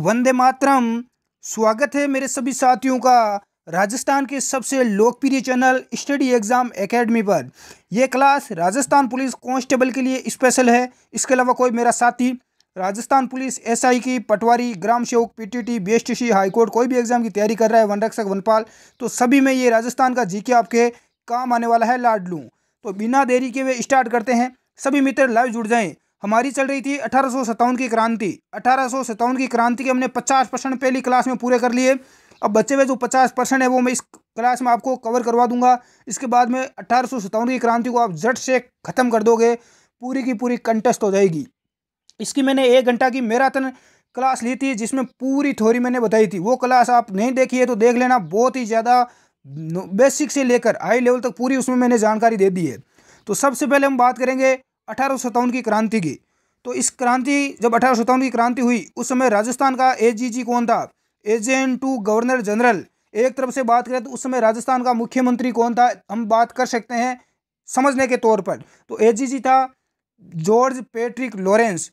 वंदे मातरम स्वागत है मेरे सभी साथियों का राजस्थान के सबसे लोकप्रिय चैनल स्टडी एग्ज़ाम एकेडमी पर यह क्लास राजस्थान पुलिस कांस्टेबल के लिए स्पेशल है इसके अलावा कोई मेरा साथी राजस्थान पुलिस एसआई की पटवारी ग्राम सेवक पीटीटी बीएसटीसी हाईकोर्ट कोई भी एग्ज़ाम की तैयारी कर रहा है वन रक्षक वनपाल तो सभी में ये राजस्थान का जीके आपके काम आने वाला है लाडलू तो बिना देरी के वे स्टार्ट करते हैं सभी मित्र लाइव जुड़ जाएँ हमारी चल रही थी अठारह की क्रांति अठारह की क्रांति के हमने पचास परसेंट पहली क्लास में पूरे कर लिए अब बच्चे हुए जो पचास परसेंट है वो मैं इस क्लास में आपको कवर करवा दूंगा इसके बाद में अठारह की क्रांति को आप जट से ख़त्म कर दोगे पूरी की पूरी कंटेस्ट हो जाएगी इसकी मैंने एक घंटा की मैराथन क्लास ली थी जिसमें पूरी थ्योरी मैंने बताई थी वो क्लास आप नहीं देखी है तो देख लेना बहुत ही ज़्यादा बेसिक से लेकर हाई लेवल तक पूरी उसमें मैंने जानकारी दे दी है तो सबसे पहले हम बात करेंगे अठारह की क्रांति की तो इस क्रांति जब अठारह की क्रांति हुई उस समय राजस्थान का एजीजी कौन था एजेंट टू गवर्नर जनरल एक तरफ से बात करें तो उस समय राजस्थान का मुख्यमंत्री कौन था हम बात कर सकते हैं समझने के तौर पर तो एजीजी था जॉर्ज पेट्रिक लॉरेंस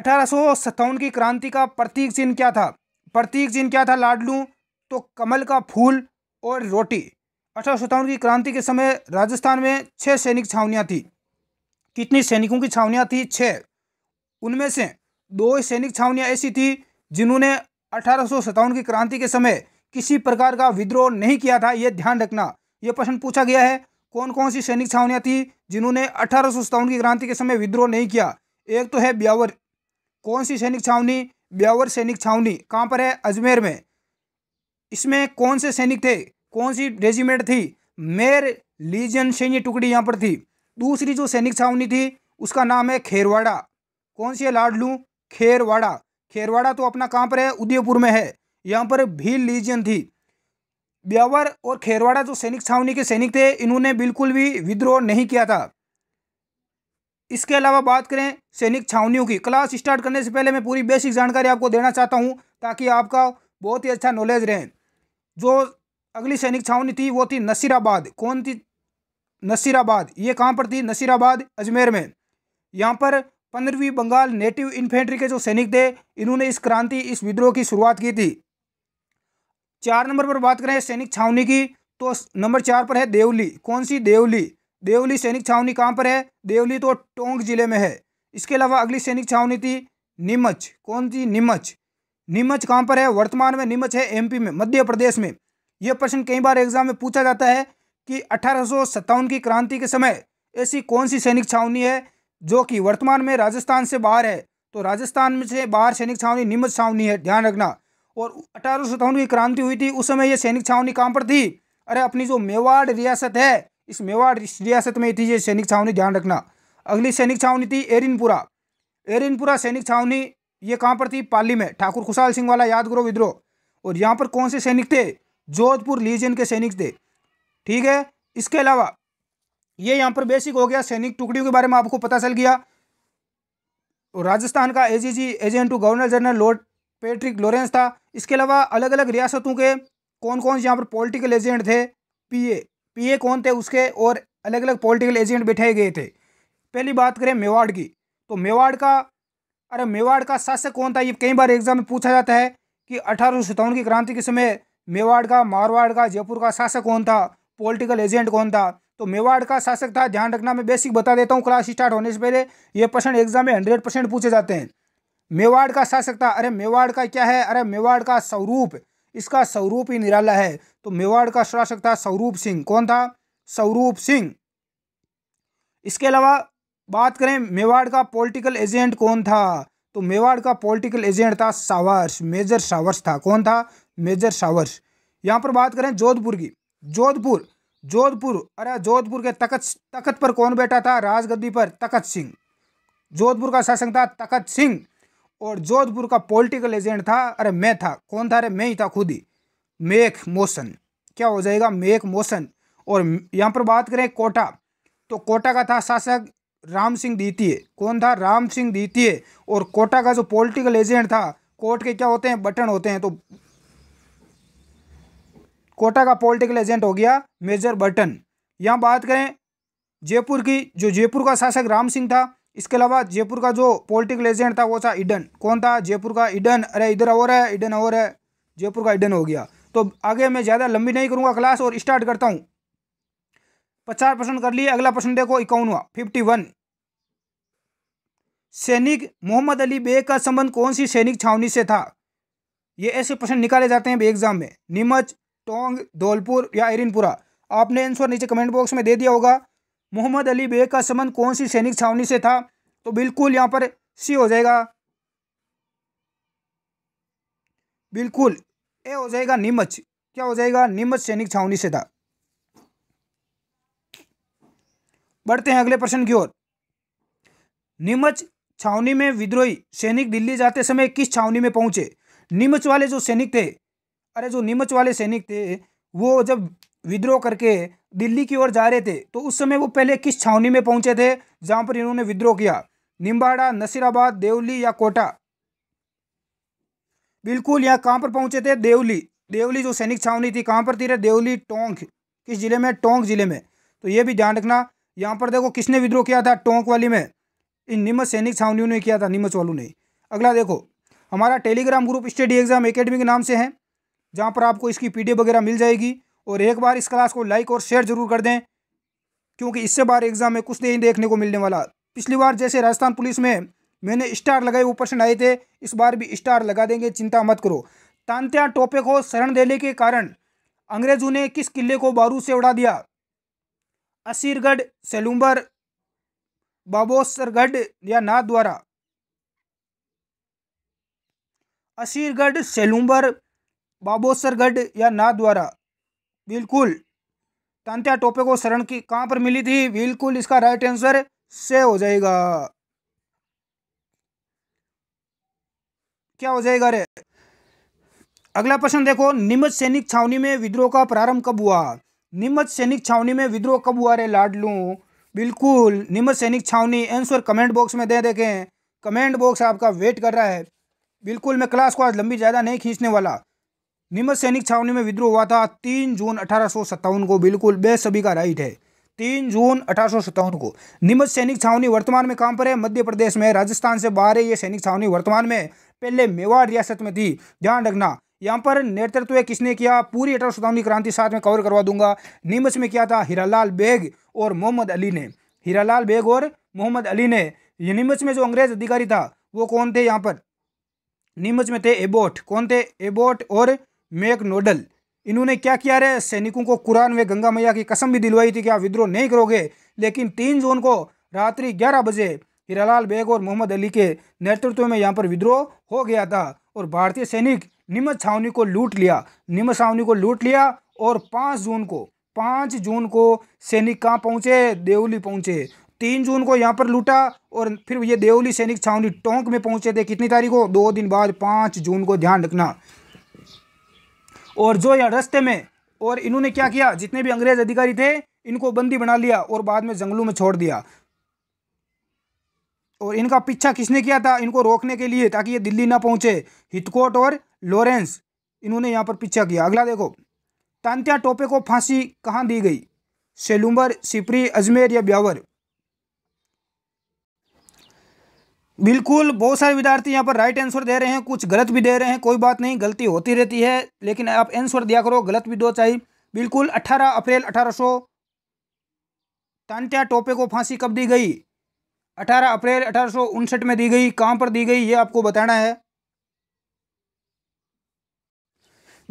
अठारह की क्रांति का प्रतीक चिन्ह क्या था प्रतीक चिन्ह क्या था लाडलू तो कमल का फूल और रोटी अठारह की क्रांति के समय राजस्थान में छः सैनिक छावनियाँ थी कितनी सैनिकों की छावनियाँ थी छः उनमें से दो सैनिक छावनियाँ ऐसी थी जिन्होंने अठारह की क्रांति के समय किसी प्रकार का विद्रोह नहीं किया था यह ध्यान रखना यह प्रश्न पूछा गया है कौन कौन सी सैनिक छावनियाँ थी जिन्होंने अठारह की क्रांति के समय विद्रोह नहीं किया एक तो है ब्यावर कौन सी सैनिक छावनी ब्यावर सैनिक छावनी कहाँ पर है अजमेर में इसमें कौन से सैनिक थे कौन सी रेजिमेंट थी मेर लीजन सैन्य टुकड़ी यहाँ पर थी दूसरी जो सैनिक छावनी थी उसका नाम है खेरवाड़ा कौन सी है लाड लूँ खेरवाड़ा खेरवाड़ा तो अपना कहाँ पर है उदयपुर में है यहाँ पर भील लीजियन थी ब्यावर और खेरवाड़ा जो सैनिक छावनी के सैनिक थे इन्होंने बिल्कुल भी विद्रोह नहीं किया था इसके अलावा बात करें सैनिक छावनियों की क्लास स्टार्ट करने से पहले मैं पूरी बेसिक जानकारी आपको देना चाहता हूँ ताकि आपका बहुत ही अच्छा नॉलेज रहे जो अगली सैनिक छावनी थी वो थी नसीराबाद कौन थी नसीराबाद ये कहाँ पर थी नसीराबाद अजमेर में यहाँ पर पंद्रहवीं बंगाल नेटिव इन्फेंट्री के जो सैनिक थे इन्होंने इस क्रांति इस विद्रोह की शुरुआत की थी चार नंबर पर बात करें सैनिक छावनी की तो नंबर चार पर है देवली कौन सी देवली देवली सैनिक छावनी कहाँ पर है देवली तो टोंक जिले में है इसके अलावा अगली सैनिक छावनी थी नीमच कौन सी नीमच नीमच कहाँ पर है वर्तमान में नीमच है एमपी में मध्य प्रदेश में यह प्रश्न कई बार एग्जाम में पूछा जाता है कि अठारह की क्रांति के समय ऐसी कौन सी सैनिक छावनी है जो कि वर्तमान में राजस्थान से बाहर है तो राजस्थान में से बाहर सैनिक छावनी नीमच छावनी है ध्यान रखना और अठारह की क्रांति हुई थी उस समय यह सैनिक छावनी कहाँ पर थी अरे अपनी जो मेवाड़ रियासत है इस मेवाड़ रियासत में थी ये सैनिक छावनी ध्यान रखना अगली सैनिक छावनी थी एरिनपुरा एरिनपुरा सैनिक छावनी ये कहाँ पर थी पाली में ठाकुर खुशाल सिंह वाला करो विद्रोह और यहाँ पर कौन से सैनिक थे जोधपुर लीजन के सैनिक थे ठीक है इसके अलावा ये यहाँ पर बेसिक हो गया सैनिक टुकड़ियों के बारे में आपको पता चल गया राजस्थान का AGG agent to governor general Lord Patrick Lawrence था इसके अलावा अलग अलग रियासतों के कौन कौन से यहाँ पर पॉलिटिकल एजेंट थे पीए पीए कौन थे उसके और अलग अलग पॉलिटिकल एजेंट बैठाए गए थे पहली बात करें मेवाड़ की तो मेवाड़ का अरे मेवाड़ का शासक कौन था ये कई बार एग्जाम में पूछा जाता है कि अठारह की क्रांति के समय मेवाड़ का मारवाड़ का जयपुर का शासक कौन था पॉलिटिकल एजेंट कौन था तो मेवाड़ का शासक था ध्यान रखना मैं बेसिक बता देता हूँ क्लास स्टार्ट होने से पहले ये प्रश्न एग्जाम में हंड्रेड परसेंट पूछे जाते हैं मेवाड़ का शासक था अरे मेवाड़ का क्या है अरे मेवाड़ का स्वरूप इसका स्वरूप ही निराला है तो मेवाड़ का शासक था स्वरूप सिंह कौन था स्वरूप सिंह इसके अलावा बात करें मेवाड़ का पॉलिटिकल एजेंट कौन था तो मेवाड़ का पॉलिटिकल एजेंट था सावर्स मेजर सावर्स था कौन था मेजर सावर्स यहाँ पर बात करें जोधपुर की जोधपुर जोधपुर अरे जोधपुर के तखत तखत पर कौन बैठा था राजगद्दी पर तखत सिंह जोधपुर का शासक था तखत सिंह और जोधपुर का पॉलिटिकल एजेंट था अरे मैं था कौन था अरे मैं ही था खुद ही मेक मोशन क्या हो जाएगा मेक मोशन और यहाँ पर बात करें कोटा तो कोटा का था शासक राम सिंह द्वितीय कौन था राम सिंह द्वितीय और कोटा का जो पॉलिटिकल एजेंट था कोर्ट के क्या होते हैं बटन होते हैं तो कोटा का पॉलिटिकल एजेंट हो गया मेजर बटन यहाँ बात करें जयपुर की जो जयपुर का शासक राम सिंह था इसके अलावा जयपुर का जो पॉलिटिकल एजेंट था वो था इडन कौन था जयपुर का इडन अरे इधर और है इडन और है जयपुर का इडन हो गया तो आगे मैं ज़्यादा लंबी नहीं करूँगा क्लास और स्टार्ट करता हूँ पचास परसेंट कर लिए अगला प्रश्न देखो इक्यावनवा फिफ्टी वन सैनिक मोहम्मद अली बेग का संबंध कौन सी सैनिक छावनी से था ये ऐसे प्रश्न निकाले जाते हैं एग्जाम में नीमच टोंग धौलपुर या एरिनपुरा आपने आंसर नीचे कमेंट बॉक्स में दे दिया होगा मोहम्मद अली बेग का संबंध कौन सी सैनिक छावनी से था तो बिल्कुल यहाँ पर सी हो जाएगा बिल्कुल ए हो जाएगा नीमच क्या हो जाएगा नीमच सैनिक छावनी से था बढ़ते हैं अगले प्रश्न की ओर नीमच छावनी में विद्रोही सैनिक दिल्ली जाते समय किस छावनी में पहुंचे नीमच वाले जो सैनिक थे अरे जो नीमच वाले सैनिक थे वो जब विद्रोह करके दिल्ली की ओर जा रहे थे तो उस समय वो पहले किस छावनी में पहुंचे थे जहां पर इन्होंने विद्रोह किया निम्बाड़ा नसीराबाद देवली या कोटा बिल्कुल यहाँ कहाँ पर पहुंचे थे देवली देवली जो सैनिक छावनी थी कहाँ पर थी देवली टोंक किस जिले में टोंक जिले में तो ये भी ध्यान रखना यहाँ पर देखो किसने विद्रोह किया था टोंक वाली में इन नीमच सैनिक छावनियों ने किया था नीमच वालों ने अगला देखो हमारा Telegram group study exam academy के नाम से है जहाँ पर आपको इसकी पी वगैरह मिल जाएगी और एक बार इस क्लास को लाइक और शेयर जरूर कर दें क्योंकि इससे बार एग्ज़ाम में कुछ नहीं देखने को मिलने वाला पिछली बार जैसे राजस्थान पुलिस में मैंने स्टार लगाए वो प्रश्न आए थे इस बार भी स्टार लगा देंगे चिंता मत करो तांत्या टोपे को शरण देने के कारण अंग्रेजों ने किस किले को बारूद से उड़ा दिया असीरगढ़ सेलुम्बर बाबोसरगढ़ या नाथ द्वारा असीरगढ़ सेलुम्बर बाबोसरगढ़ या ना द्वारा बिल्कुल तांत्या टोपे को शरण की कहां पर मिली थी बिल्कुल इसका राइट आंसर से हो जाएगा क्या हो जाएगा रे अगला प्रश्न देखो निम्न सैनिक छावनी में विद्रोह का प्रारंभ कब हुआ निम्न सैनिक छावनी में विद्रोह कब हुआ रे लाडलू बिल्कुल निम्न सैनिक छावनी आंसर कमेंट बॉक्स में दे देखें कमेंट बॉक्स आपका वेट कर रहा है बिल्कुल मैं क्लास को आज लंबी ज़्यादा नहीं खींचने वाला नीमच सैनिक छावनी में विद्रोह हुआ था तीन जून अठारह को बिल्कुल बे सभी का राइट है तीन जून अठारह को निम्न सैनिक छावनी वर्तमान में काम पर है मध्य प्रदेश में राजस्थान से बाहर है ये सैनिक छावनी वर्तमान में पहले मेवाड़ रियासत में थी ध्यान रखना यहाँ पर नेतृत्व किसने किया पूरी अठारह सतावनी क्रांति साथ में कवर करवा दूंगा नीमच में किया था हीरालाल बेग और मोहम्मद अली ने हीरालाल बेग और मोहम्मद अली ने नीमच में जो अंग्रेज अधिकारी था वो कौन थे यहाँ पर नीमच में थे एबोट कौन थे एबोट और मेक नोडल इन्होंने क्या किया रे सैनिकों को कुरान व गंगा मैया की कसम भी दिलवाई थी कि आप विद्रोह नहीं करोगे लेकिन तीन जून को रात्रि ग्यारह बजे हीरालाल बेग और मोहम्मद अली के नेतृत्व में यहाँ पर विद्रोह हो गया था और भारतीय सैनिक निम्न छावनी को लूट लिया निम्न छावनी को लूट लिया और पाँच जून को पाँच जून को सैनिक कहाँ पहुँचे देवली पहुँचे तीन जून को यहाँ पर लूटा और फिर ये देवली सैनिक छावनी टोंक में पहुँचे थे कितनी तारीख को दो दिन बाद पाँच जून को ध्यान रखना और जो यहाँ रस्ते में और इन्होंने क्या किया जितने भी अंग्रेज अधिकारी थे इनको बंदी बना लिया और बाद में जंगलों में छोड़ दिया और इनका पीछा किसने किया था इनको रोकने के लिए ताकि ये दिल्ली ना पहुंचे हितकोट और लॉरेंस इन्होंने यहाँ पर पीछा किया अगला देखो तांत्या टोपे को फांसी कहाँ दी गई सेलुम्बर सिपरी अजमेर या ब्यावर बिल्कुल बहुत सारे विद्यार्थी यहाँ पर राइट आंसर दे रहे हैं कुछ गलत भी दे रहे हैं कोई बात नहीं गलती होती रहती है लेकिन आप आंसर दिया करो गलत भी दो चाहिए बिल्कुल 18 अप्रैल अठारह सौ तांत्या टोपे को फांसी कब दी गई 18 अप्रैल अठारह में दी गई कहाँ पर दी गई ये आपको बताना है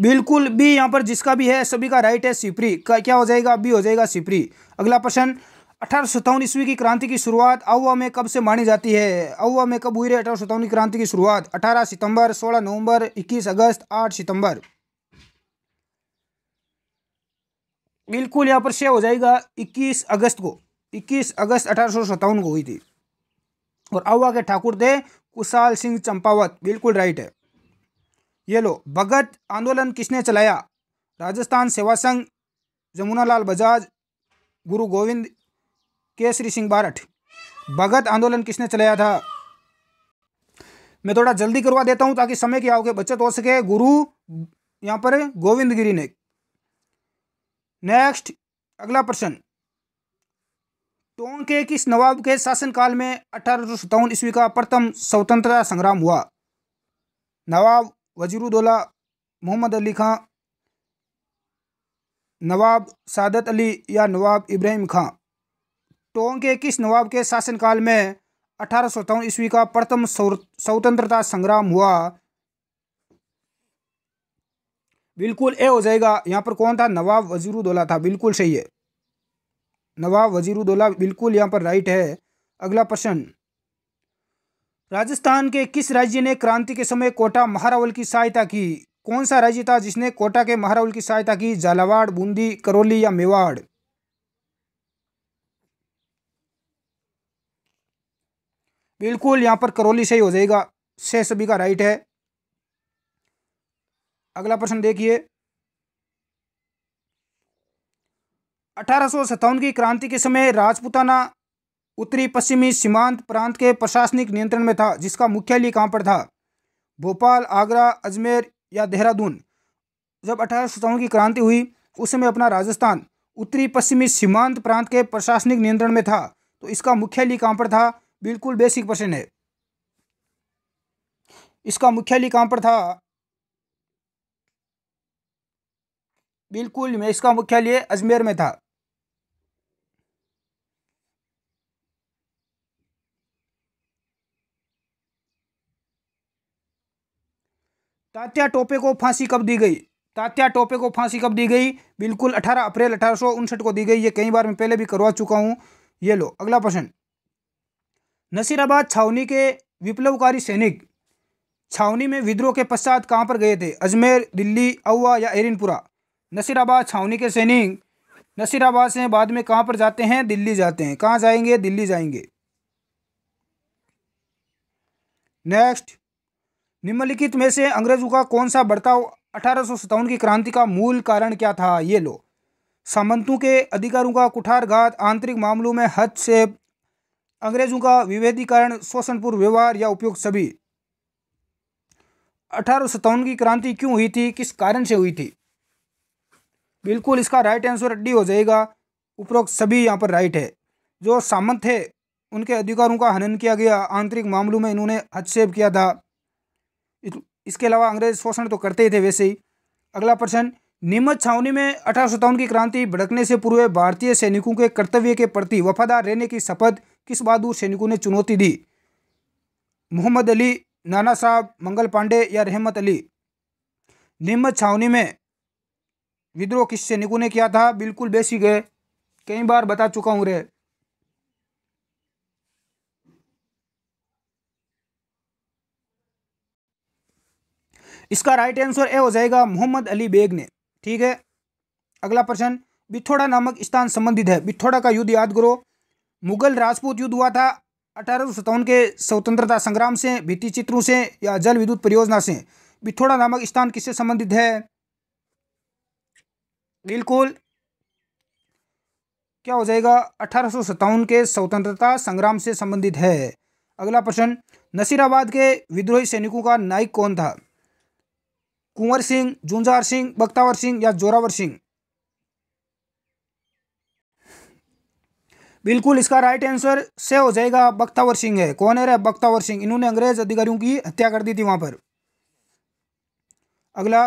बिल्कुल बी यहाँ पर जिसका भी है सभी का राइट है सिपरी क्या हो जाएगा बी हो जाएगा सिपरी अगला प्रश्न अठारह सत्तावन ईस्वी की क्रांति की शुरुआत अवा में कब से मानी जाती है अवा में कब हुई रही अठारह सौ की क्रांति की शुरुआत अठारह सितंबर सोलह नवंबर इक्कीस अगस्त आठ सितंबर बिल्कुल यहाँ पर से हो जाएगा इक्कीस अगस्त को इक्कीस अगस्त अठारह को हुई थी और अवा के ठाकुर थे कुशाल सिंह चंपावत बिल्कुल राइट है ये लो भगत आंदोलन किसने चलाया राजस्थान सेवा संघ लाल बजाज गुरु गोविंद केसरी सिंह बारठ भगत आंदोलन किसने चलाया था मैं थोड़ा जल्दी करवा देता हूं ताकि समय की आओगे बचत हो सके गुरु यहां पर गोविंद गिरी ने नेक्स्ट अगला प्रश्न टोंके के किस नवाब के शासनकाल में अठारह सौ ईस्वी का प्रथम स्वतंत्रता संग्राम हुआ नवाब वजीरुद्दौला मोहम्मद अली खां नवाब सादत अली या नवाब इब्राहिम खां टोंग के किस नवाब के शासनकाल में अठारह सौ चौवन ईस्वी का प्रथम स्वतंत्रता संग्राम हुआ बिल्कुल ए हो जाएगा यहाँ पर कौन था नवाब वजीरुद्दौला था बिल्कुल सही है नवाब वजीरुद्दौला बिल्कुल यहाँ पर राइट है अगला प्रश्न राजस्थान के किस राज्य ने क्रांति के समय कोटा महारावल की सहायता की कौन सा राज्य था जिसने कोटा के महारावल की सहायता की झालावाड़ बूंदी करौली या मेवाड़ बिल्कुल यहाँ पर करौली सही हो जाएगा से सभी का राइट है अगला प्रश्न देखिए अठारह की क्रांति के समय राजपुताना उत्तरी पश्चिमी सीमांत प्रांत के प्रशासनिक नियंत्रण में था जिसका मुख्यालय कहाँ पर था भोपाल आगरा अजमेर या देहरादून जब अठारह की क्रांति हुई उस समय अपना राजस्थान उत्तरी पश्चिमी सीमांत प्रांत के प्रशासनिक नियंत्रण में था तो इसका मुख्यालय कहाँ पर था बिल्कुल बेसिक प्रश्न है इसका मुख्यालय कहां पर था बिल्कुल मैं इसका मुख्यालय अजमेर में था तात्या टोपे को फांसी कब दी गई तात्या टोपे को फांसी कब दी गई बिल्कुल अठारह अप्रैल अठारह को दी गई ये कई बार मैं पहले भी करवा चुका हूं ये लो अगला प्रश्न नसीराबाद छावनी के विप्लवकारी सैनिक छावनी में विद्रोह के पश्चात कहाँ पर गए थे अजमेर दिल्ली अवा या एरिनपुरा नसीराबाद छावनी के सैनिक नसीराबाद से बाद में कहाँ पर जाते हैं दिल्ली जाते हैं कहाँ जाएंगे दिल्ली जाएंगे नेक्स्ट निम्नलिखित में से अंग्रेजों का कौन सा बर्ताव अठारह की क्रांति का मूल कारण क्या था ये लो सामंतों के अधिकारों का कुठारघात आंतरिक मामलों में हद से अंग्रेजों का विभेदीकरण शोषणपूर्व व्यवहार या उपयोग सभी अठारह की क्रांति क्यों हुई थी किस कारण से हुई थी बिल्कुल इसका राइट आंसर डी हो जाएगा उपरोक्त सभी यहाँ पर राइट है जो सामंत थे उनके अधिकारों का हनन किया गया आंतरिक मामलों में इन्होंने हस्तक्षेप किया था इसके अलावा अंग्रेज शोषण तो करते ही थे वैसे ही अगला प्रश्न नीमच छावनी में अठारह की क्रांति भड़कने से पूर्व भारतीय सैनिकों के कर्तव्य के प्रति वफादार रहने की शपथ किस बहादुर सैनिकों ने चुनौती दी मोहम्मद अली नाना साहब मंगल पांडे या रहमत अली नीमत छावनी में विद्रोह किस सैनिकों ने किया था बिल्कुल बेसिक है कई बार बता चुका हूँ रे इसका राइट आंसर ए हो जाएगा मोहम्मद अली बेग ने ठीक है अगला प्रश्न बिथोड़ा नामक स्थान संबंधित है बिथोड़ा का युद्ध याद करो मुगल राजपूत युद्ध हुआ था अठारह के स्वतंत्रता संग्राम से भित्ति चित्रों से या जल विद्युत परियोजना से बिथोड़ा नामक स्थान किससे संबंधित है बिल्कुल क्या हो जाएगा अठारह के स्वतंत्रता संग्राम से संबंधित है अगला प्रश्न नसीराबाद के विद्रोही सैनिकों का नायक कौन था कुंवर सिंह झुंझार सिंह बख्तावर सिंह या जोरावर सिंह बिल्कुल इसका राइट आंसर से हो जाएगा बख्तावर सिंह है कौन है बख्तावर सिंह इन्होंने अंग्रेज अधिकारियों की हत्या कर दी थी वहां पर अगला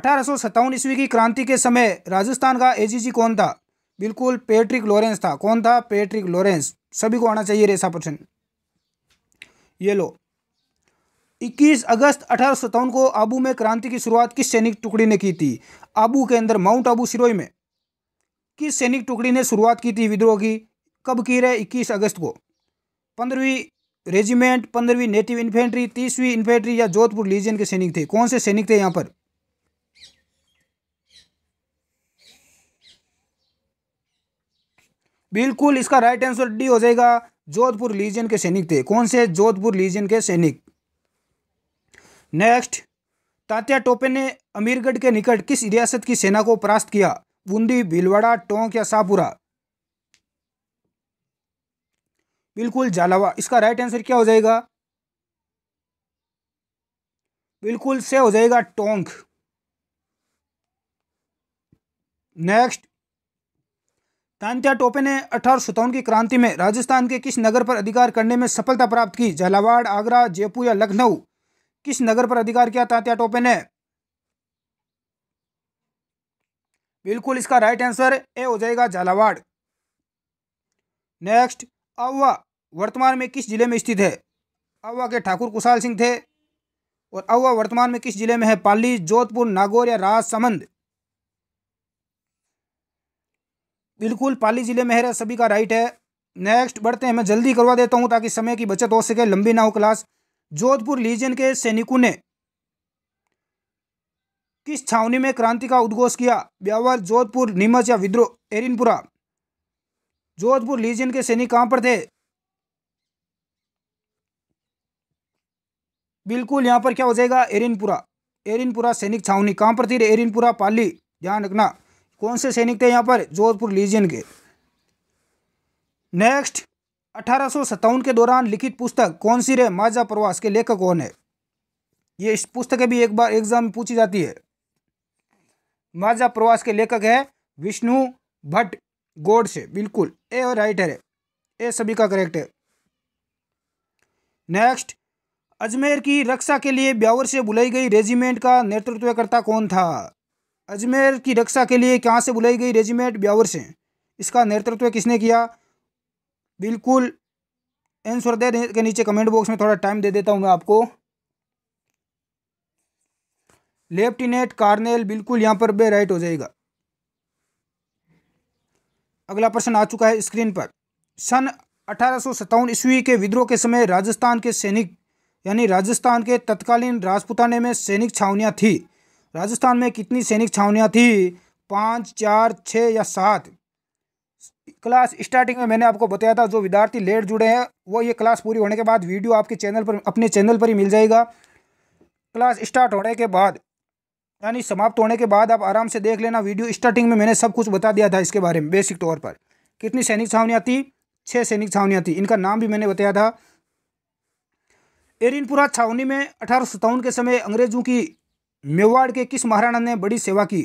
अठारह ईस्वी की क्रांति के समय राजस्थान का एजीजी कौन था बिल्कुल पेट्रिक लॉरेंस था कौन था पेट्रिक लॉरेंस सभी को आना चाहिए रेसा प्रश्न ये लो 21 अगस्त अठारह को आबू में क्रांति की शुरुआत किस सैनिक टुकड़ी ने की थी आबू के अंदर माउंट आबू सिरोई में किस सैनिक टुकड़ी ने शुरुआत की थी विद्रोह की कब की रहे इक्कीस अगस्त को पंद्रहवीं रेजिमेंट पंद्रहवीं नेटिव इन्फेंट्री तीसवीं इन्फेंट्री या जोधपुर लीजियन के सैनिक थे कौन से सैनिक थे यहाँ पर बिल्कुल इसका राइट आंसर डी हो जाएगा जोधपुर लीजियन के सैनिक थे कौन से जोधपुर लीजियन के सैनिक नेक्स्ट तात्या टोपे ने अमीरगढ़ के निकट किस रियासत की सेना को परास्त किया बूंदी भीलवाड़ा टोंक या शाहपुरा बिल्कुल झालावा इसका राइट आंसर क्या हो जाएगा बिल्कुल से हो जाएगा टोंक नेक्स्ट तांत्या टोपे ने अठारह की क्रांति में राजस्थान के किस नगर पर अधिकार करने में सफलता प्राप्त की झालावाड़ आगरा जयपुर या लखनऊ किस नगर पर अधिकार किया तांत्या टोपे ने बिल्कुल इसका राइट आंसर ए हो जाएगा झालावाड़ नेक्स्ट अवा वर्तमान में किस जिले में स्थित है अवा के ठाकुर कुशाल सिंह थे और अवा वर्तमान में किस जिले में है पाली जोधपुर नागौर या राजसमंद बिल्कुल पाली जिले में है सभी का राइट है नेक्स्ट बढ़ते हैं मैं जल्दी करवा देता हूँ ताकि समय की बचत हो सके लंबी ना हो क्लास जोधपुर लीजन के सैनिकों ने किस छावनी में क्रांति का उद्घोष किया ब्यावर जोधपुर नीमच या विद्रोह एरिनपुरा जोधपुर लीजियन के सैनिक कहां पर थे बिल्कुल यहाँ पर क्या हो जाएगा एरिनपुरा एरिनपुरा सैनिक छावनी कहां पर थी एरिनपुरा पाली ध्यान रखना कौन से सैनिक थे यहाँ पर जोधपुर लीजियन के नेक्स्ट अठारह के दौरान लिखित पुस्तक कौन सी रे माजा प्रवास के लेखक कौन है ये इस पुस्तकें भी एक बार एग्जाम में पूछी जाती है माजा प्रवास के लेखक है विष्णु भट्ट गोड से बिल्कुल ए और राइटर है ए सभी का करेक्ट है नेक्स्ट अजमेर की रक्षा के लिए ब्यावर से बुलाई गई रेजिमेंट का नेतृत्व करता कौन था अजमेर की रक्षा के लिए कहाँ से बुलाई गई रेजिमेंट ब्यावर से इसका नेतृत्व किसने किया बिल्कुल एंसर दे के नीचे कमेंट बॉक्स में थोड़ा टाइम दे देता हूँ मैं आपको लेफ्टिनेंट कार्नेल बिल्कुल यहाँ पर बे राइट हो जाएगा अगला प्रश्न आ चुका है स्क्रीन पर सन अठारह ईस्वी के विद्रोह के समय राजस्थान के सैनिक यानी राजस्थान के तत्कालीन राजपुताने में सैनिक छावनियाँ थी राजस्थान में कितनी सैनिक छावनियाँ थी पाँच चार छः या सात क्लास स्टार्टिंग में मैंने आपको बताया था जो विद्यार्थी लेट जुड़े हैं वो ये क्लास पूरी होने के बाद वीडियो आपके चैनल पर अपने चैनल पर ही मिल जाएगा क्लास स्टार्ट होने के बाद यानी समाप्त होने के बाद आप आराम से देख लेना वीडियो स्टार्टिंग में मैंने सब कुछ बता दिया था इसके बारे में बेसिक तौर पर कितनी सैनिक छावनियाँ थी छः सैनिक छावनियाँ थी इनका नाम भी मैंने बताया था एरिनपुरा छावनी में अठारह के समय अंग्रेजों की मेवाड़ के किस महाराणा ने बड़ी सेवा की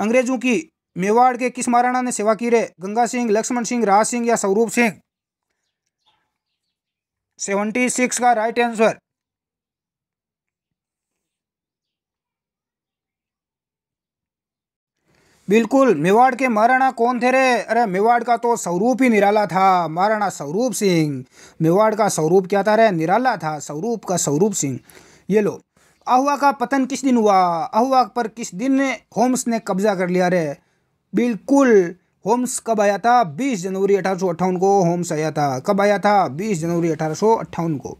अंग्रेजों की मेवाड़ के किस महाराणा ने सेवा की रे गंगा सिंह लक्ष्मण सिंह राज सिंह या स्वरूप सिंह सेवेंटी सिक्स का राइट आंसर बिल्कुल मेवाड़ के महाराणा कौन थे रे अरे मेवाड़ का तो स्वरूप ही निराला था महाराणा स्वरूप सिंह मेवाड़ का स्वरूप क्या था रे निराला था स्वरूप का स्वरूप सिंह ये लो अहुआ का पतन किस दिन हुआ अहुआ पर किस दिन होम्स ने कब्जा कर लिया रे बिल्कुल होम्स कब आया था 20 जनवरी अठारह को होम्स आया था कब आया था 20 जनवरी अठारह को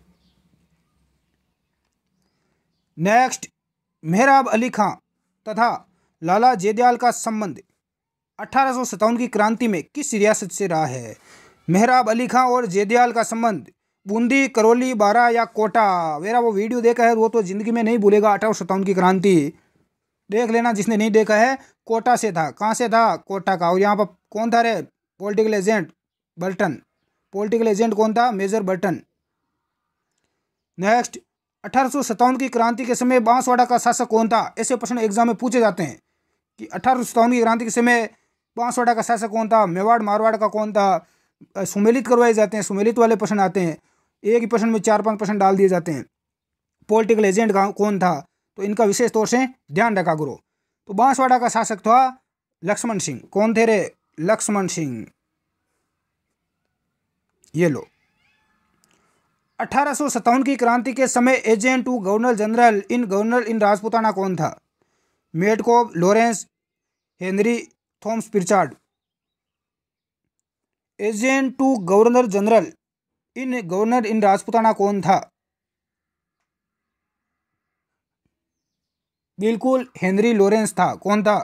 नेक्स्ट मेहराब अली खां तथा लाला जेदयाल का संबंध अठारह की क्रांति में किस रियासत से रहा है मेहराब अली खां और जेदयाल का संबंध बूंदी करौली बारा या कोटा मेरा वो वीडियो देखा है वो तो ज़िंदगी में नहीं भूलेगा अठारह की क्रांति देख लेना जिसने नहीं देखा है कोटा से था कहाँ से था कोटा का और यहाँ पर कौन था रे political agent Burton political agent कौन था मेजर बल्टन नेक्स्ट अठारह की क्रांति के समय बांसवाड़ा का शासक कौन था ऐसे प्रश्न एग्जाम में पूछे जाते हैं कि अठारह की क्रांति के समय बांसवाड़ा का शासक कौन था मेवाड़ मारवाड़ का कौन था सुमेलित करवाए जाते हैं सुमेलित वाले प्रश्न आते हैं एक ही प्रश्न में चार पांच प्रश्न डाल दिए जाते हैं पॉलिटिकल एजेंट कौन था तो इनका विशेष तौर से ध्यान रखा करो तो बांसवाड़ा का शासक था लक्ष्मण सिंह कौन थे रे लक्ष्मण सिंह ये लो अठारह की क्रांति के समय agent to governor general in governor in Rajputana कौन था मेडकोव Lawrence Henry Thomas Prichard agent to governor general in governor in Rajputana कौन था बिल्कुल हेनरी लॉरेंस था कौन था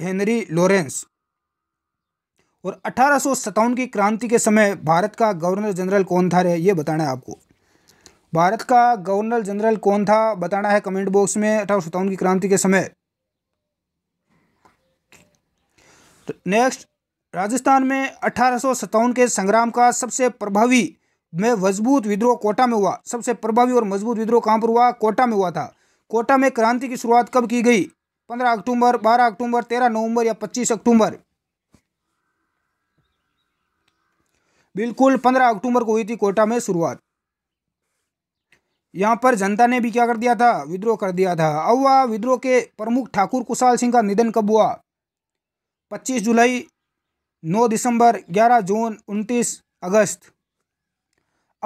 हेनरी लॉरेंस और अठारह की क्रांति के समय भारत का गवर्नर जनरल कौन था रे ये बताना है आपको भारत का गवर्नर जनरल कौन था बताना है कमेंट बॉक्स में अठारह की क्रांति के समय तो नेक्स्ट राजस्थान में अठारह के संग्राम का सबसे प्रभावी में मजबूत विद्रोह कोटा में हुआ सबसे प्रभावी और मजबूत विद्रोह कहां पर हुआ कोटा में हुआ था कोटा में क्रांति की शुरुआत कब की गई पंद्रह अक्टूबर बारह अक्टूबर तेरह नवंबर या पच्चीस अक्टूबर बिल्कुल पंद्रह अक्टूबर को हुई थी कोटा में शुरुआत यहां पर जनता ने भी क्या कर दिया था विद्रोह कर दिया था अब वह विद्रोह के प्रमुख ठाकुर कुशाल सिंह का निधन कब हुआ पच्चीस जुलाई नौ दिसंबर ग्यारह जून उनतीस अगस्त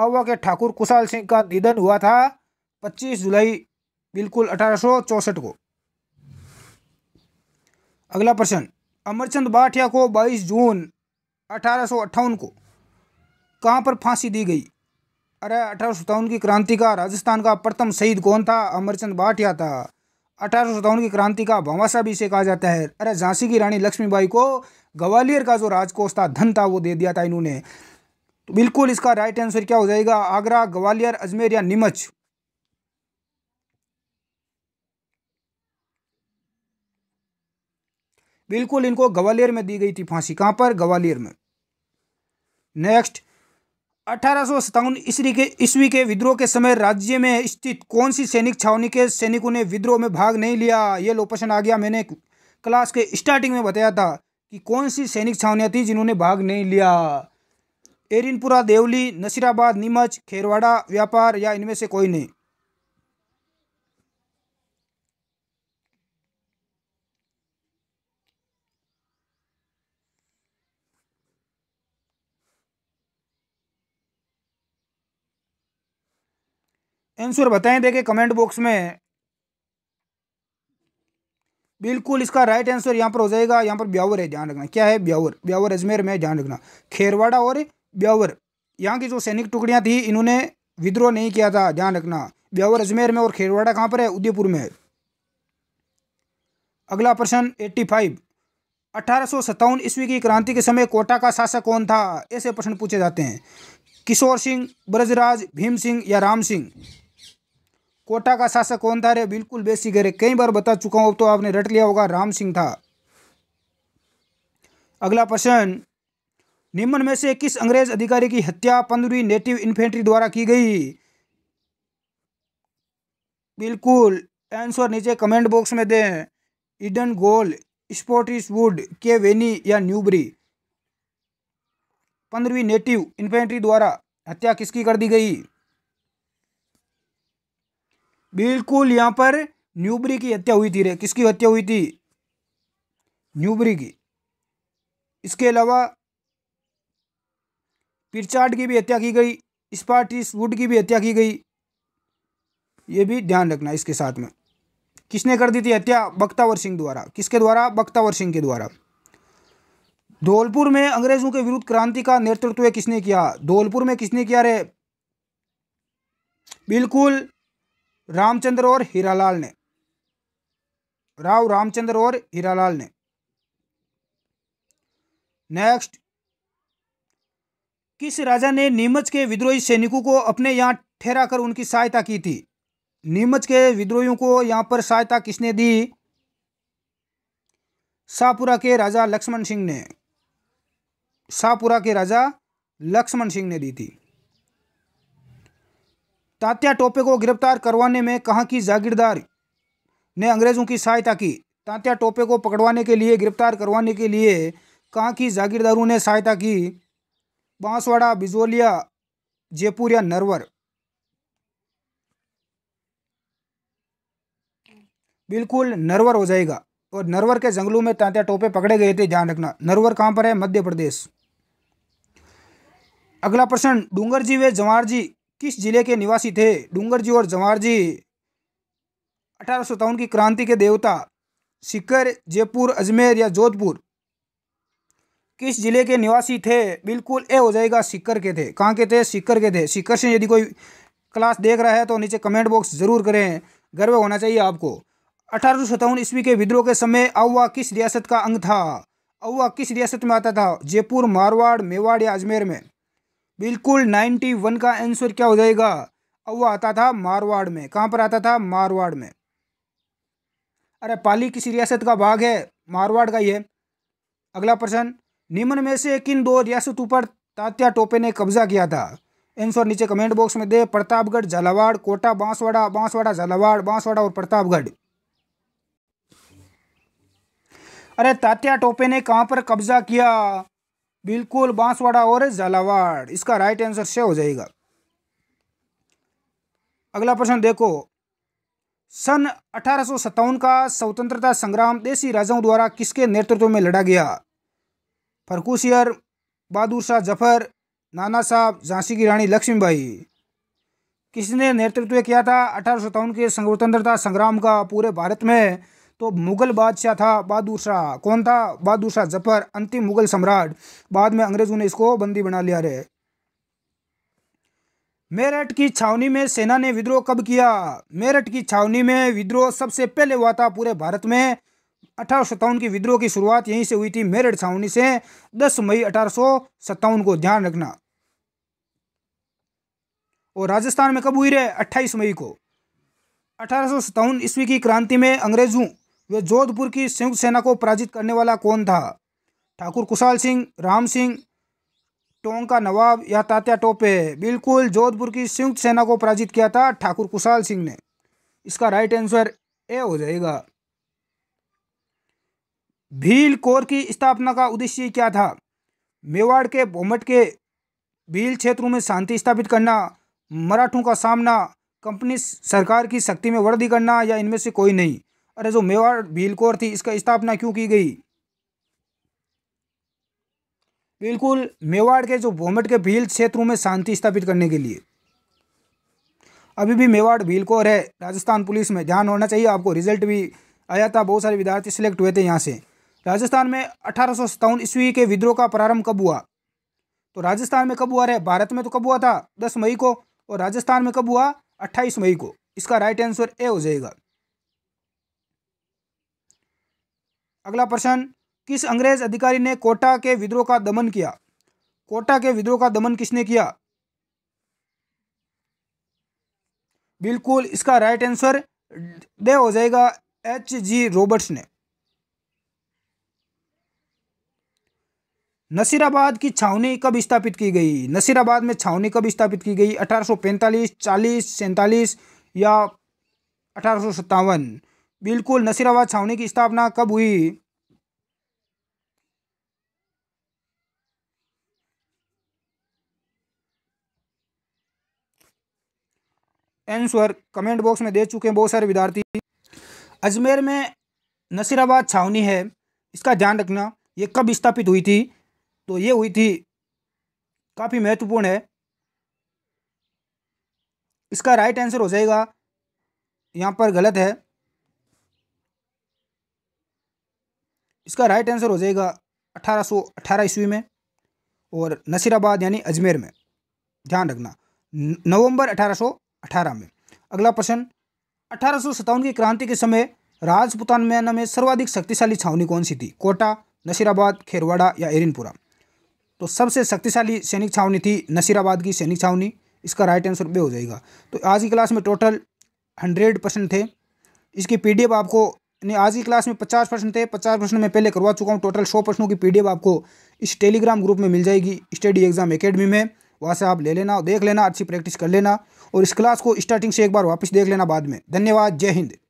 अवा के ठाकुर कुशाल सिंह का निधन हुआ था पच्चीस जुलाई बिल्कुल अठारह को अगला प्रश्न अमरचंद बाठिया को 22 जून अठारह को कहां पर फांसी दी गई अरे अठारह की क्रांति का राजस्थान का प्रथम शहीद कौन था अमरचंद बाठिया था अठारह की क्रांति का भवासा भी इसे कहा जाता है अरे झांसी की रानी लक्ष्मीबाई को ग्वालियर का जो राजकोष था धन था वो दे दिया था इन्होंने तो बिल्कुल इसका राइट आंसर क्या हो जाएगा आगरा ग्वालियर अजमेर या नीमच बिल्कुल इनको ग्वालियर में दी गई थी फांसी कहाँ पर ग्वालियर में नेक्स्ट अठारह ईस्वी के ईस्वी के विद्रोह के समय राज्य में स्थित कौन सी सैनिक छावनी के सैनिकों ने विद्रोह में भाग नहीं लिया ये लो प्रश्न आ गया मैंने क्लास के स्टार्टिंग में बताया था कि कौन सी सैनिक छावनियाँ थी जिन्होंने भाग नहीं लिया एरिनपुरा देवली नसीराबाद नीमच खेरवाड़ा व्यापार या इनमें से कोई नहीं आंसर बताएं देखे कमेंट बॉक्स में बिल्कुल इसका राइट आंसर यहाँ पर हो जाएगा यहाँ पर ब्यावर है ध्यान रखना क्या है ब्यावर ब्यावर अजमेर में ध्यान रखना खेरवाड़ा और ब्यावर यहाँ की जो सैनिक टुकड़ियाँ थी इन्होंने विद्रोह नहीं किया था ध्यान रखना ब्यावर अजमेर में और खेरवाड़ा कहाँ पर है उदयपुर में है अगला प्रश्न एट्टी फाइव अठारह ईस्वी की क्रांति के समय कोटा का शासक कौन था ऐसे प्रश्न पूछे जाते हैं किशोर सिंह ब्रजराज भीम सिंह या राम सिंह कोटा का शासक कौन था रे बिल्कुल बेसी गरे कई बार बता चुका अब तो आपने रट लिया होगा राम सिंह था अगला प्रश्न निम्न में से किस अंग्रेज अधिकारी की हत्या पंद्रवी नेटिव इन्फेंट्री द्वारा की गई बिल्कुल आंसर नीचे कमेंट बॉक्स में दें इडन गोल स्पोर्टिस वुड के वेनी या न्यूबरी पंद्रवी नेटिव इन्फेंट्री द्वारा हत्या किसकी कर दी गई बिल्कुल यहाँ पर न्यूबरी की हत्या हुई थी रे किसकी हत्या हुई थी न्यूबरी की इसके अलावा पिरचाट की भी हत्या की गई स्पार्टिस वुड की भी हत्या की गई ये भी ध्यान रखना इसके साथ में किसने कर दी थी हत्या बख्तावर सिंह द्वारा किसके द्वारा बख्तावर सिंह के द्वारा धौलपुर में अंग्रेजों के विरुद्ध क्रांति का नेतृत्व किसने किया धौलपुर में किसने किया रे बिल्कुल रामचंद्र और हीरालाल ने राव रामचंद्र और हीरालाल ने नेक्स्ट किस राजा ने नीमच के विद्रोही सैनिकों को अपने यहां ठहरा कर उनकी सहायता की थी नीमच के विद्रोहियों को यहां पर सहायता किसने दी शाहपुरा के राजा लक्ष्मण सिंह ने शाहपुरा के राजा लक्ष्मण सिंह ने दी थी तात्या टोपे को गिरफ्तार करवाने में कहा की जागीरदार ने अंग्रेज़ों की सहायता की तात्या टोपे को पकड़वाने के लिए गिरफ्तार करवाने के लिए कहाँ की जागीरदारों ने सहायता की बांसवाड़ा बिजोलिया जयपुर या नरवर बिल्कुल नरवर हो जाएगा और नरवर के जंगलों में तांत्या टोपे पकड़े गए थे ध्यान रखना नरवर कहाँ पर है मध्य प्रदेश अगला प्रश्न डूंगर जी वे जवाहर जी किस जिले के निवासी थे डूंगर जी और जवाहर जी अठारह की क्रांति के देवता सिकर जयपुर अजमेर या जोधपुर किस जिले के निवासी थे बिल्कुल ए हो जाएगा सिक्कर के थे कहाँ के थे सिक्कर के थे सिक्कर से यदि कोई क्लास देख रहा है तो नीचे कमेंट बॉक्स जरूर करें गर्व होना चाहिए आपको अठारह सौ ईस्वी के विद्रोह के समय अवा किस रियासत का अंग था अवा किस रियासत में आता था जयपुर मारवाड़ मेवाड़ या अजमेर में बिल्कुल 91 का आंसर क्या हो जाएगा अब वो आता था मारवाड़ में कहाँ पर आता था मारवाड़ में अरे पाली किस रियासत का भाग है मारवाड़ का है अगला प्रश्न निम्न में से किन दो रियासतों पर तात्या टोपे ने कब्जा किया था आंसर नीचे कमेंट बॉक्स में दे प्रतापगढ़ झालावाड़ कोटा बांसवाड़ा बांसवाड़ा झालावाड़ बांसवाड़ा और प्रतापगढ़ अरे तात्या टोपे ने कहाँ पर कब्जा किया बिल्कुल बांसवाड़ा और झालावाड़ इसका राइट आंसर से हो जाएगा अगला प्रश्न देखो सन अठारह का स्वतंत्रता संग्राम देशी राजाओं द्वारा किसके नेतृत्व में लड़ा गया फरकुशियर बहादुर शाह जफर नाना साहब झांसी की रानी लक्ष्मीबाई किसने नेतृत्व किया था अठारह के स्वतंत्रता संग्राम का पूरे भारत में तो मुग़ल बादशाह था बहादुर शाह कौन था बहादुर शाह जफर अंतिम मुग़ल सम्राट बाद में अंग्रेज़ों ने इसको बंदी बना लिया रे मेरठ की छावनी में सेना ने विद्रोह कब किया मेरठ की छावनी में विद्रोह सबसे पहले हुआ था पूरे भारत में अठारह की विद्रोह की शुरुआत यहीं से हुई थी मेरठ छावनी से 10 मई अठारह को ध्यान रखना और राजस्थान में कब हुई रे 28 मई को अठारह ईस्वी की क्रांति में अंग्रेजों वे जोधपुर की संयुक्त सेना को पराजित करने वाला कौन था ठाकुर कुशाल सिंह राम सिंह टोंग का नवाब या तात्या टोपे बिल्कुल जोधपुर की संयुक्त सेना को पराजित किया था ठाकुर कुशाल सिंह ने इसका राइट आंसर ए हो जाएगा भील कोर की स्थापना का उद्देश्य क्या था मेवाड़ के बोमट के भील क्षेत्रों में शांति स्थापित करना मराठों का सामना कंपनी सरकार की शक्ति में वृद्धि करना या इनमें से कोई नहीं अरे जो मेवाड़ भीलकोर थी इसका स्थापना क्यों की गई बिल्कुल मेवाड़ के जो बोमट के भील क्षेत्रों में शांति स्थापित करने के लिए अभी भी मेवाड़ भीलकोर है राजस्थान पुलिस में ध्यान होना चाहिए आपको रिजल्ट भी आया था बहुत सारे विद्यार्थी सिलेक्ट हुए थे यहाँ से राजस्थान में अठारह ईस्वी के विद्रोह का प्रारंभ कब हुआ तो राजस्थान में कब हुआ रहे भारत में तो कब हुआ था दस मई को और राजस्थान में कब हुआ अट्ठाईस मई को इसका राइट आंसर ए हो जाएगा अगला प्रश्न किस अंग्रेज अधिकारी ने कोटा के विद्रोह का दमन किया कोटा के विद्रोह का दमन किसने किया बिल्कुल इसका राइट आंसर दे हो जाएगा एच जी रॉबर्ट्स ने नसीराबाद की छावनी कब स्थापित की गई नसीराबाद में छावनी कब स्थापित की गई अठारह सौ पैंतालीस चालीस सैंतालीस या अठारह सत्तावन बिल्कुल नसीराबाद छावनी की स्थापना कब हुई एंसर कमेंट बॉक्स में दे चुके हैं बहुत सारे विद्यार्थी अजमेर में नसीराबाद छावनी है इसका ध्यान रखना ये कब स्थापित हुई थी तो ये हुई थी काफ़ी महत्वपूर्ण है इसका राइट आंसर हो जाएगा यहाँ पर गलत है इसका राइट आंसर हो जाएगा अठारह सौ ईस्वी में और नसीराबाद यानी अजमेर में ध्यान रखना नवंबर 1818 में अगला प्रश्न अठारह की क्रांति के समय राजपुतान मैना में सर्वाधिक शक्तिशाली छावनी कौन सी थी कोटा नसीराबाद खेरवाड़ा या एरिनपुरा तो सबसे शक्तिशाली सैनिक छावनी थी नसीराबाद की सैनिक छावनी इसका राइट आंसर बे हो जाएगा तो आज की क्लास में टोटल हंड्रेड परसेंट थे इसकी पीडीएफ आपको यानी आज की क्लास में पचास प्रश्न थे पचास प्रश्न मैं पहले करवा चुका हूँ टोटल सौ प्रश्नों की पीडीएफ आपको इस टेलीग्राम ग्रुप में मिल जाएगी स्टडी एग्जाम एकेडमी में वहाँ से आप ले लेना देख लेना अच्छी प्रैक्टिस कर लेना और इस क्लास को स्टार्टिंग से एक बार वापस देख लेना बाद में धन्यवाद जय हिंद